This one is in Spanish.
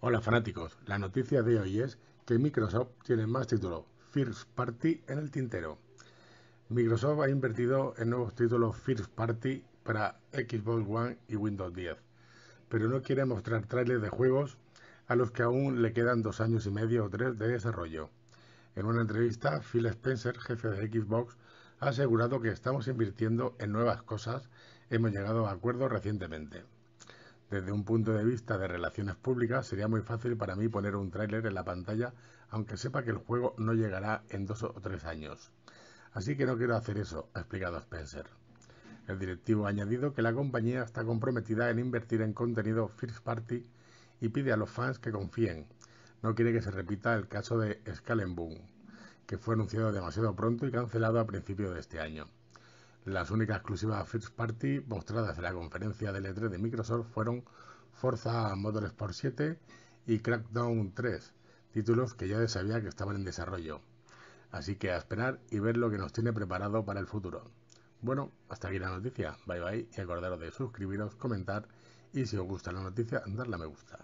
Hola fanáticos, la noticia de hoy es que Microsoft tiene más títulos First Party en el tintero. Microsoft ha invertido en nuevos títulos First Party para Xbox One y Windows 10, pero no quiere mostrar trailers de juegos a los que aún le quedan dos años y medio o tres de desarrollo. En una entrevista, Phil Spencer, jefe de Xbox, ha asegurado que estamos invirtiendo en nuevas cosas, hemos llegado a acuerdos recientemente. Desde un punto de vista de relaciones públicas, sería muy fácil para mí poner un tráiler en la pantalla, aunque sepa que el juego no llegará en dos o tres años. Así que no quiero hacer eso, ha explicado Spencer. El directivo ha añadido que la compañía está comprometida en invertir en contenido first party y pide a los fans que confíen. No quiere que se repita el caso de Boom, que fue anunciado demasiado pronto y cancelado a principios de este año. Las únicas exclusivas First Party mostradas en la conferencia de L3 e de Microsoft fueron Forza Motorsport 7 y Crackdown 3, títulos que ya sabía que estaban en desarrollo. Así que a esperar y ver lo que nos tiene preparado para el futuro. Bueno, hasta aquí la noticia. Bye bye y acordaros de suscribiros, comentar y si os gusta la noticia, darle a me gusta.